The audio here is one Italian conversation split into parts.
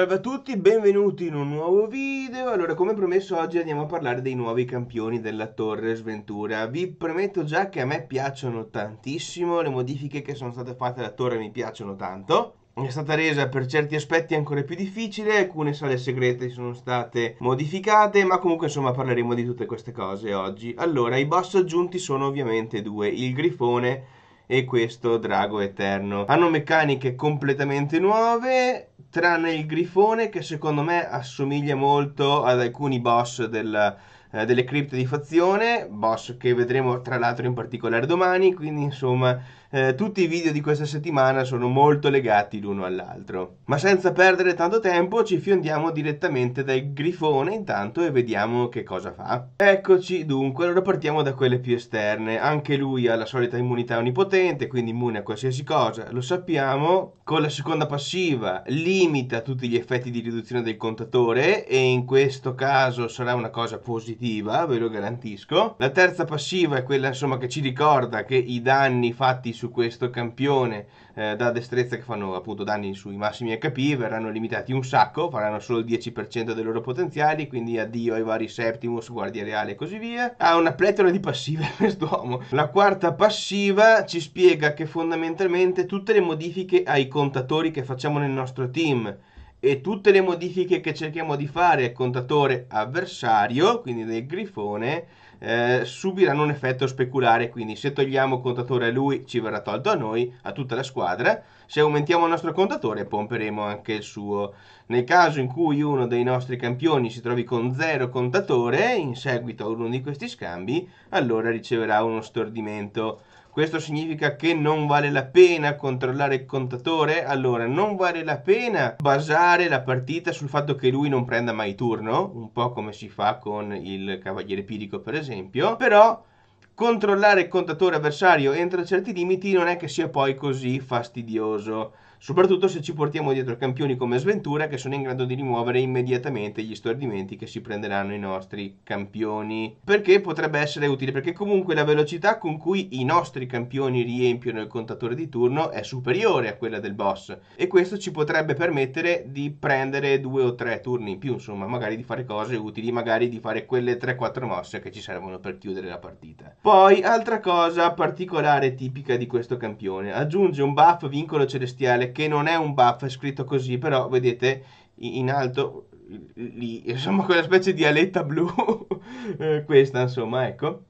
Salve a tutti, benvenuti in un nuovo video. Allora, come promesso, oggi andiamo a parlare dei nuovi campioni della Torre Sventura. Vi premetto già che a me piacciono tantissimo, le modifiche che sono state fatte alla Torre mi piacciono tanto. È stata resa per certi aspetti ancora più difficile, alcune sale segrete sono state modificate, ma comunque insomma parleremo di tutte queste cose oggi. Allora, i boss aggiunti sono ovviamente due, il grifone e questo drago eterno. Hanno meccaniche completamente nuove, tranne il grifone che secondo me assomiglia molto ad alcuni boss del, eh, delle cripte di fazione, boss che vedremo tra l'altro in particolare domani, quindi insomma eh, tutti i video di questa settimana sono molto legati l'uno all'altro. Ma senza perdere tanto tempo ci fiondiamo direttamente dal grifone intanto e vediamo che cosa fa. Eccoci dunque, allora partiamo da quelle più esterne. Anche lui ha la solita immunità onnipotente, quindi immune a qualsiasi cosa, lo sappiamo. Con la seconda passiva limita tutti gli effetti di riduzione del contatore e in questo caso sarà una cosa positiva, ve lo garantisco. La terza passiva è quella insomma che ci ricorda che i danni fatti su questo campione eh, da destrezza che fanno appunto danni sui massimi HP, verranno limitati un sacco, faranno solo il 10% dei loro potenziali, quindi addio ai vari Septimus, Guardia Reale e così via. Ha una pletora di passive quest'uomo. La quarta passiva ci spiega che fondamentalmente tutte le modifiche ai contatori che facciamo nel nostro team e tutte le modifiche che cerchiamo di fare al contatore avversario, quindi del grifone, eh, subiranno un effetto speculare, quindi se togliamo il contatore a lui ci verrà tolto a noi, a tutta la squadra, se aumentiamo il nostro contatore pomperemo anche il suo. Nel caso in cui uno dei nostri campioni si trovi con zero contatore, in seguito a uno di questi scambi, allora riceverà uno stordimento. Questo significa che non vale la pena controllare il contatore, allora non vale la pena basare la partita sul fatto che lui non prenda mai turno, un po' come si fa con il cavaliere pirico per esempio, però controllare il contatore avversario entro certi limiti non è che sia poi così fastidioso soprattutto se ci portiamo dietro campioni come Sventura che sono in grado di rimuovere immediatamente gli stordimenti che si prenderanno i nostri campioni. Perché potrebbe essere utile? Perché comunque la velocità con cui i nostri campioni riempiono il contatore di turno è superiore a quella del boss e questo ci potrebbe permettere di prendere due o tre turni in più, insomma, magari di fare cose utili, magari di fare quelle 3-4 mosse che ci servono per chiudere la partita. Poi, altra cosa particolare tipica di questo campione, aggiunge un buff vincolo celestiale che non è un buff scritto così, però vedete in alto lì, insomma quella specie di aletta blu, eh, questa insomma, ecco,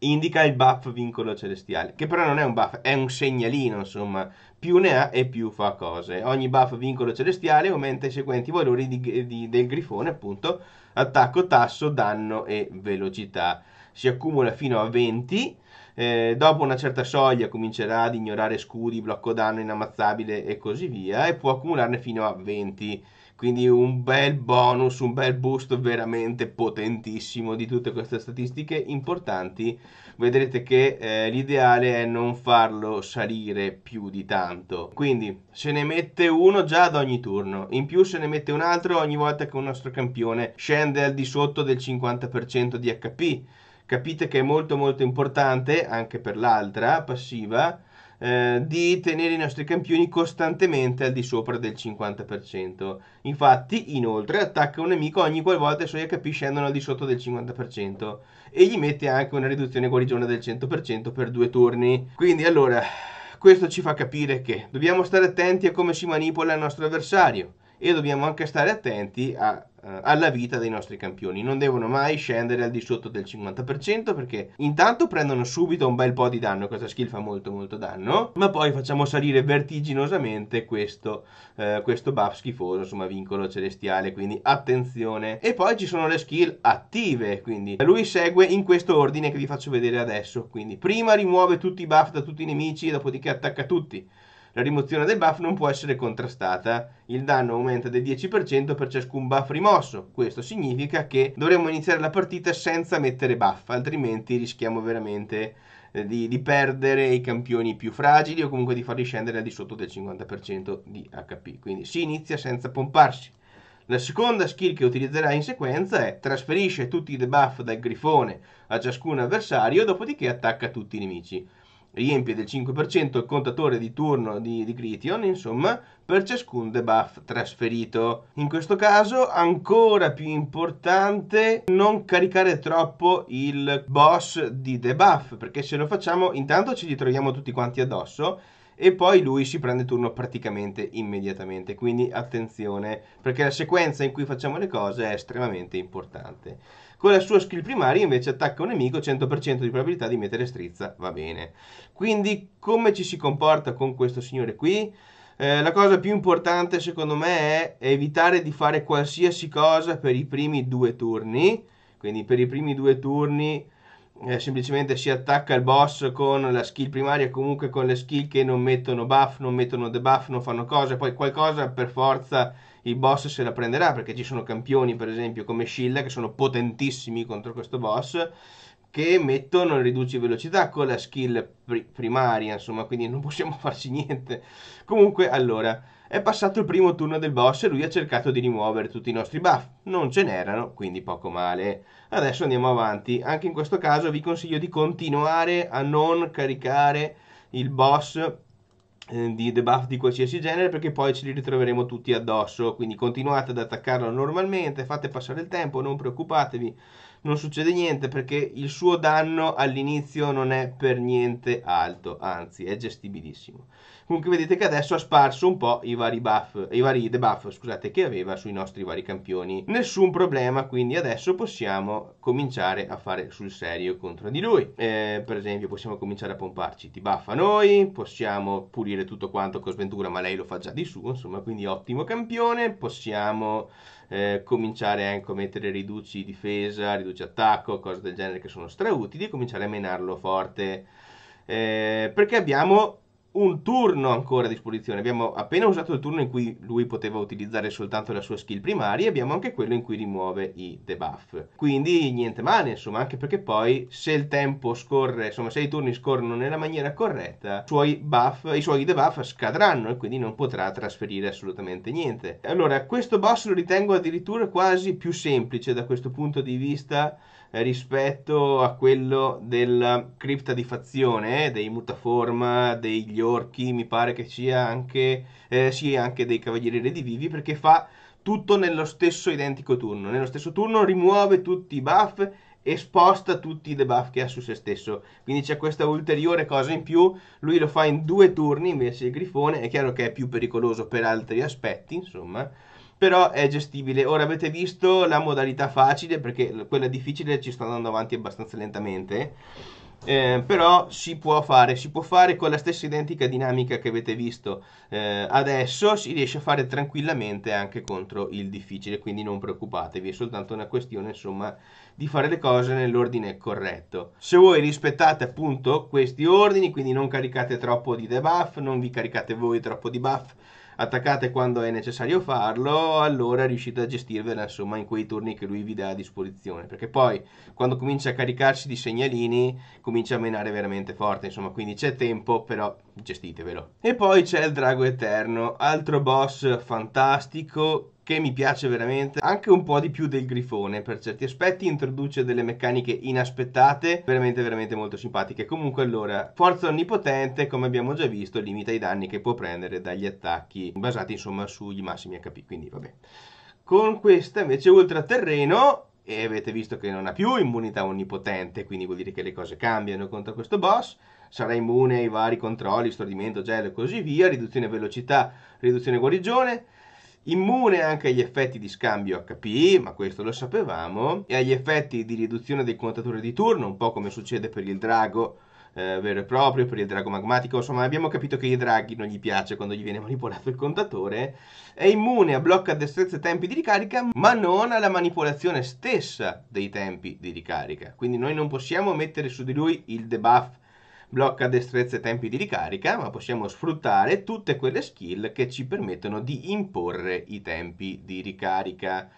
indica il buff vincolo celestiale, che però non è un buff, è un segnalino, insomma, più ne ha e più fa cose. Ogni buff vincolo celestiale aumenta i seguenti valori di, di, del grifone, appunto, attacco, tasso, danno e velocità. Si accumula fino a 20 eh, dopo una certa soglia comincerà ad ignorare scudi, blocco danno inammazzabile e così via, e può accumularne fino a 20. Quindi un bel bonus, un bel boost veramente potentissimo di tutte queste statistiche importanti. Vedrete che eh, l'ideale è non farlo salire più di tanto. Quindi se ne mette uno già ad ogni turno, in più se ne mette un altro ogni volta che un nostro campione scende al di sotto del 50% di HP capite che è molto molto importante anche per l'altra passiva eh, di tenere i nostri campioni costantemente al di sopra del 50%. Infatti, inoltre, attacca un nemico ogni qualvolta i suoi HP scendono al di sotto del 50% e gli mette anche una riduzione guarigione del 100% per due turni. Quindi, allora, questo ci fa capire che dobbiamo stare attenti a come si manipola il nostro avversario e dobbiamo anche stare attenti a, eh, alla vita dei nostri campioni. Non devono mai scendere al di sotto del 50% perché intanto prendono subito un bel po' di danno, questa skill fa molto molto danno, ma poi facciamo salire vertiginosamente questo, eh, questo buff schifoso, insomma vincolo celestiale, quindi attenzione. E poi ci sono le skill attive, quindi lui segue in questo ordine che vi faccio vedere adesso, quindi prima rimuove tutti i buff da tutti i nemici e dopodiché attacca tutti. La rimozione del buff non può essere contrastata. Il danno aumenta del 10% per ciascun buff rimosso. Questo significa che dovremmo iniziare la partita senza mettere buff, altrimenti rischiamo veramente eh, di, di, perdere i campioni più fragili o comunque di farli scendere al di sotto del 50% di HP. Quindi si inizia senza pomparsi. La seconda skill che utilizzerà in sequenza è trasferisce tutti i debuff dal grifone a ciascun avversario, dopodiché attacca tutti i nemici riempie del 5% il contatore di turno di, di Grition, insomma, per ciascun debuff trasferito. In questo caso, ancora più importante non caricare troppo il boss di debuff, perché se lo facciamo, intanto ci ritroviamo tutti quanti addosso e poi lui si prende turno praticamente immediatamente. Quindi attenzione, perché la sequenza in cui facciamo le cose è estremamente importante. Con la sua skill primaria invece attacca un nemico 100% di probabilità di mettere strizza, va bene. Quindi come ci si comporta con questo signore qui? Eh, la cosa più importante secondo me è evitare di fare qualsiasi cosa per i primi due turni. Quindi per i primi due turni eh, semplicemente si attacca il boss con la skill primaria, comunque con le skill che non mettono buff, non mettono debuff, non fanno cose, poi qualcosa per forza il boss se la prenderà perché ci sono campioni per esempio come Scilla che sono potentissimi contro questo boss che mettono riduci velocità con la skill primaria insomma quindi non possiamo farci niente comunque allora è passato il primo turno del boss e lui ha cercato di rimuovere tutti i nostri buff non ce n'erano quindi poco male adesso andiamo avanti anche in questo caso vi consiglio di continuare a non caricare il boss eh, di debuff di qualsiasi genere perché poi ce li ritroveremo tutti addosso quindi continuate ad attaccarlo normalmente fate passare il tempo non preoccupatevi non succede niente perché il suo danno all'inizio non è per niente alto, anzi è gestibilissimo. Comunque vedete che adesso ha sparso un po' i vari buff, i vari debuff, scusate, che aveva sui nostri vari campioni. Nessun problema, quindi adesso possiamo cominciare a fare sul serio contro di lui. Eh, per esempio possiamo cominciare a pomparci di buff a noi, possiamo pulire tutto quanto con Sventura, ma lei lo fa già di suo, insomma, quindi ottimo campione. Possiamo eh, cominciare a mettere riduci difesa, riduci attacco, cose del genere che sono strautili, e cominciare a menarlo forte. Eh, perché abbiamo un turno ancora a disposizione. Abbiamo appena usato il turno in cui lui poteva utilizzare soltanto la sua skill primaria, e abbiamo anche quello in cui rimuove i debuff. Quindi niente male, insomma, anche perché poi se il tempo scorre, insomma, se i turni scorrono nella maniera corretta, suoi, buff, i suoi debuff scadranno e quindi non potrà trasferire assolutamente niente. Allora, questo boss lo ritengo addirittura quasi più semplice da questo punto di vista rispetto a quello della cripta di fazione, eh, dei mutaforma, degli orchi, mi pare che sia anche, eh, sì, anche dei cavalieri redivivi, perché fa tutto nello stesso identico turno. Nello stesso turno rimuove tutti i buff e sposta tutti i debuff che ha su se stesso. Quindi c'è questa ulteriore cosa in più. Lui lo fa in due turni invece il grifone. È chiaro che è più pericoloso per altri aspetti, insomma però è gestibile. Ora avete visto la modalità facile perché quella difficile ci sta andando avanti abbastanza lentamente. Eh, però si può fare, si può fare con la stessa identica dinamica che avete visto eh, adesso, si riesce a fare tranquillamente anche contro il difficile, quindi non preoccupatevi, è soltanto una questione insomma di fare le cose nell'ordine corretto. Se voi rispettate appunto questi ordini, quindi non caricate troppo di debuff, non vi caricate voi troppo di buff, attaccate quando è necessario farlo, allora riuscite a gestirvela insomma in quei turni che lui vi dà a disposizione, perché poi quando comincia a caricarsi di segnalini comincia a menare veramente forte, insomma, quindi c'è tempo, però gestitevelo. E poi c'è il Drago Eterno, altro boss fantastico che mi piace veramente, anche un po' di più del grifone per certi aspetti, introduce delle meccaniche inaspettate, veramente veramente molto simpatiche. Comunque allora, forza onnipotente, come abbiamo già visto, limita i danni che può prendere dagli attacchi basati insomma sugli massimi HP, quindi vabbè. Con questa invece ultraterreno e avete visto che non ha più immunità onnipotente, quindi vuol dire che le cose cambiano contro questo boss sarà immune ai vari controlli, stordimento, gel e così via, riduzione velocità, riduzione guarigione, immune anche agli effetti di scambio HP, ma questo lo sapevamo, e agli effetti di riduzione del contatore di turno, un po' come succede per il drago eh, vero e proprio, per il drago magmatico, insomma abbiamo capito che i draghi non gli piace quando gli viene manipolato il contatore, è immune a blocca destrezza e tempi di ricarica, ma non alla manipolazione stessa dei tempi di ricarica, quindi noi non possiamo mettere su di lui il debuff blocca destrezze e tempi di ricarica, ma possiamo sfruttare tutte quelle skill che ci permettono di imporre i tempi di ricarica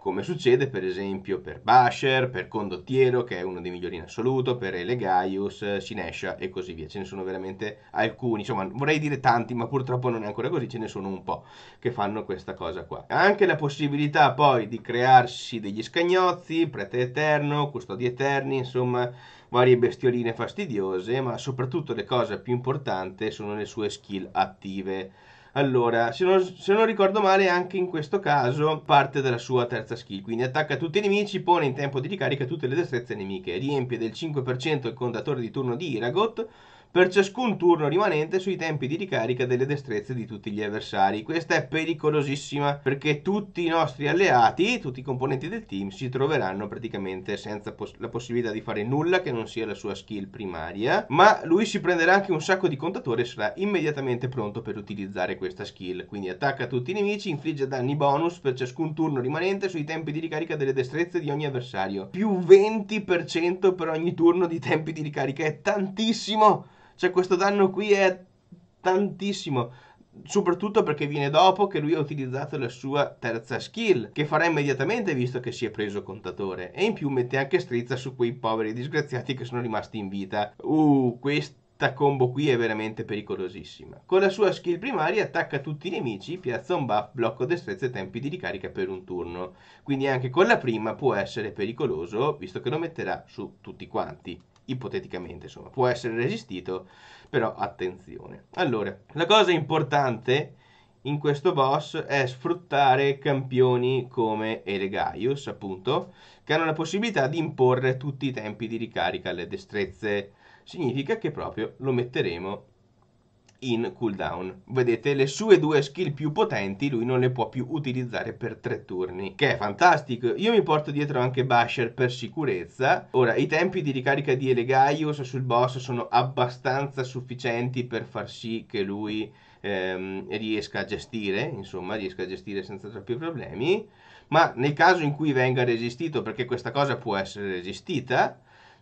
come succede per esempio per Basher, per Condottiero che è uno dei migliori in assoluto, per Elegaius, Sinesha e così via. Ce ne sono veramente alcuni, insomma vorrei dire tanti ma purtroppo non è ancora così, ce ne sono un po' che fanno questa cosa qua. Anche la possibilità poi di crearsi degli scagnozzi, prete eterno, custodi eterni, insomma varie bestioline fastidiose, ma soprattutto le cose più importanti sono le sue skill attive. Allora, se non, se non, ricordo male, anche in questo caso parte dalla sua terza skill, quindi attacca tutti i nemici, pone in tempo di ricarica tutte le destrezze nemiche, riempie del 5% il contatore di turno di Iragot, per ciascun turno rimanente sui tempi di ricarica delle destrezze di tutti gli avversari. Questa è pericolosissima perché tutti i nostri alleati, tutti i componenti del team, si troveranno praticamente senza pos- la possibilità di fare nulla che non sia la sua skill primaria, ma lui si prenderà anche un sacco di contatore e sarà immediatamente pronto per utilizzare questa skill. Quindi attacca tutti i nemici, infligge danni bonus per ciascun turno rimanente sui tempi di ricarica delle destrezze di ogni avversario. Più 20% per ogni turno di tempi di ricarica, è tantissimo! Cioè questo danno qui è tantissimo soprattutto perché viene dopo che lui ha utilizzato la sua terza skill, che farà immediatamente visto che si è preso contatore, e in più mette anche strizza su quei poveri disgraziati che sono rimasti in vita. Uh, questo questa combo qui è veramente pericolosissima. Con la sua skill primaria attacca tutti i nemici, piazza un buff, blocco destrezza e tempi di ricarica per un turno. Quindi anche con la prima può essere pericoloso, visto che lo metterà su tutti quanti. Ipoteticamente, insomma, può essere resistito, però attenzione. Allora, la cosa importante in questo boss è sfruttare campioni come Elegaius, appunto, che hanno la possibilità di imporre tutti i tempi di ricarica alle destrezze significa che proprio lo metteremo in cooldown. Vedete, le sue due skill più potenti lui non le può più utilizzare per tre turni, che è fantastico. Io mi porto dietro anche Basher per sicurezza. Ora, i tempi di ricarica di Elegaius sul boss sono abbastanza sufficienti per far sì che lui ehm, riesca a gestire, insomma, riesca a gestire senza troppi problemi. Ma nel caso in cui venga resistito, perché questa cosa può essere resistita,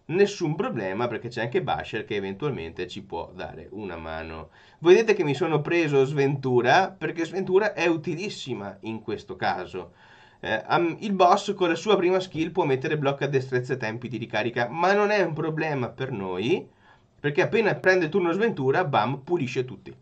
nessun problema perché c'è anche Basher che eventualmente ci può dare una mano. Vedete che mi sono preso Sventura perché Sventura è utilissima in questo caso. Eh, um, il boss con la sua prima skill può mettere blocca a destrezza e tempi di ricarica, ma non è un problema per noi perché appena prende turno Sventura, bam, pulisce tutti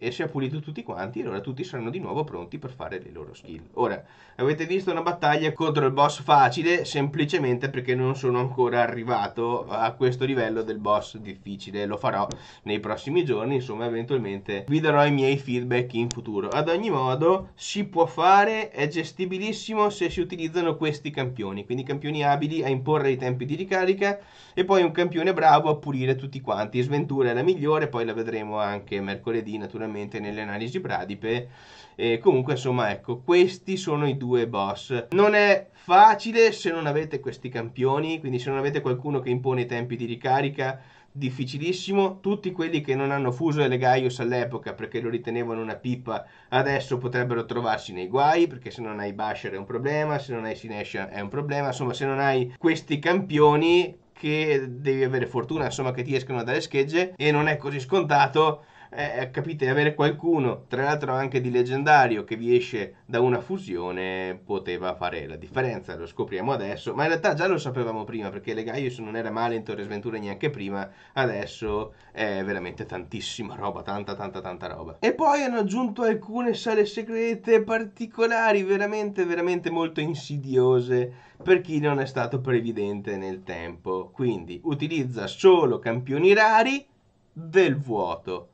e si è pulito tutti quanti allora tutti saranno di nuovo pronti per fare le loro skill. Ora, avete visto una battaglia contro il boss facile semplicemente perché non sono ancora arrivato a questo livello del boss difficile, lo farò nei prossimi giorni, insomma eventualmente vi darò i miei feedback in futuro. Ad ogni modo si può fare, è gestibilissimo se si utilizzano questi campioni, quindi campioni abili a imporre i tempi di ricarica e poi un campione bravo a pulire tutti quanti. Sventura è la migliore, poi la vedremo anche mercoledì naturalmente chiaramente nelle analisi bradipe. E comunque, insomma, ecco, questi sono i due boss. Non è facile se non avete questi campioni, quindi se non avete qualcuno che impone i tempi di ricarica, difficilissimo. Tutti quelli che non hanno fuso le Gaius all'epoca perché lo ritenevano una pippa, adesso potrebbero trovarsi nei guai, perché se non hai Basher è un problema, se non hai Sinesha è un problema, insomma, se non hai questi campioni che devi avere fortuna, insomma, che ti escano dalle schegge e non è così scontato eh, eh, capite, avere qualcuno, tra l'altro anche di leggendario, che vi esce da una fusione poteva fare la differenza, lo scopriamo adesso, ma in realtà già lo sapevamo prima, perché Legaius non era male in Torre Sventura neanche prima, adesso è veramente tantissima roba, tanta tanta tanta roba. E poi hanno aggiunto alcune sale segrete particolari, veramente veramente molto insidiose, per chi non è stato previdente nel tempo, quindi utilizza solo campioni rari del vuoto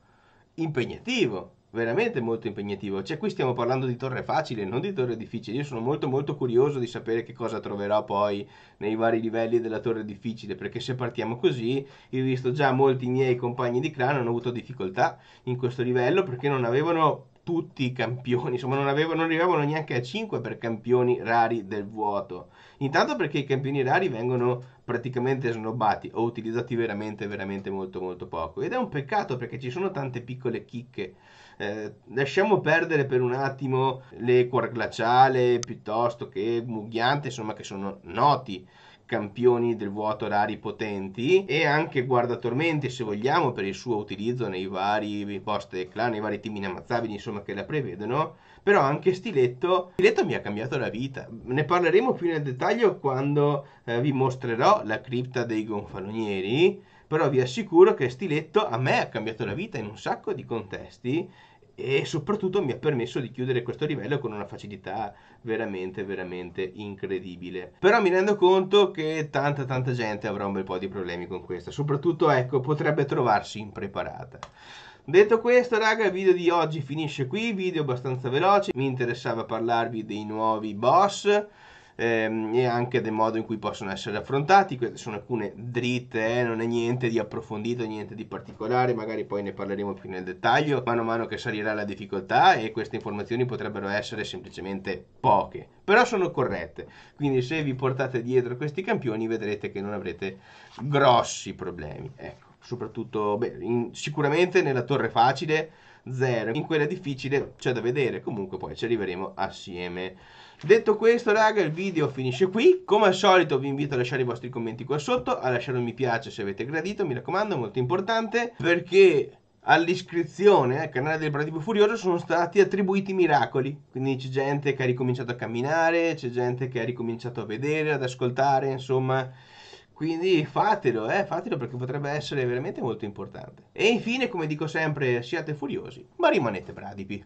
impegnativo, veramente molto impegnativo. Cioè qui stiamo parlando di torre facile, non di torre difficile. Io sono molto molto curioso di sapere che cosa troverò poi nei vari livelli della torre difficile, perché se partiamo così, io ho visto già molti miei compagni di clan hanno avuto difficoltà in questo livello perché non avevano tutti i campioni, insomma non, avevano, non arrivavano neanche a 5 per campioni rari del vuoto. Intanto perché i campioni rari vengono praticamente snobbati o utilizzati veramente, veramente molto, molto poco. Ed è un peccato perché ci sono tante piccole chicche. Eh, lasciamo perdere per un attimo le cuor glaciale piuttosto che mughiante, insomma, che sono noti campioni del vuoto rari potenti e anche guardatormenti se vogliamo per il suo utilizzo nei vari post e clan, nei vari team inammazzabili insomma che la prevedono però anche Stiletto Stiletto mi ha cambiato la vita ne parleremo più nel dettaglio quando eh, vi mostrerò la cripta dei gonfalonieri però vi assicuro che Stiletto a me ha cambiato la vita in un sacco di contesti e soprattutto mi ha permesso di chiudere questo livello con una facilità veramente veramente incredibile però mi rendo conto che tanta tanta gente avrà un bel po' di problemi con questa soprattutto ecco potrebbe trovarsi impreparata Detto questo, raga, il video di oggi finisce qui, video abbastanza veloce, mi interessava parlarvi dei nuovi boss, ehm, e anche del modo in cui possono essere affrontati. Queste sono alcune dritte, eh, non è niente di approfondito, niente di particolare, magari poi ne parleremo più nel dettaglio mano a mano che salirà la difficoltà e queste informazioni potrebbero essere semplicemente poche, però sono corrette. Quindi se vi portate dietro questi campioni vedrete che non avrete grossi problemi. Ecco, soprattutto beh, in, sicuramente nella torre facile Zero. in quella difficile c'è da vedere, comunque poi ci arriveremo assieme. Detto questo, raga, il video finisce qui. Come al solito vi invito a lasciare i vostri commenti qua sotto, a lasciare un mi piace se avete gradito, mi raccomando, molto importante, perché all'iscrizione al canale del Bradipo Furioso sono stati attribuiti miracoli. Quindi c'è gente che ha ricominciato a camminare, c'è gente che ha ricominciato a vedere, ad ascoltare, insomma... Quindi fatelo, eh, fatelo perché potrebbe essere veramente molto importante. E infine, come dico sempre, siate furiosi, ma rimanete bradipi.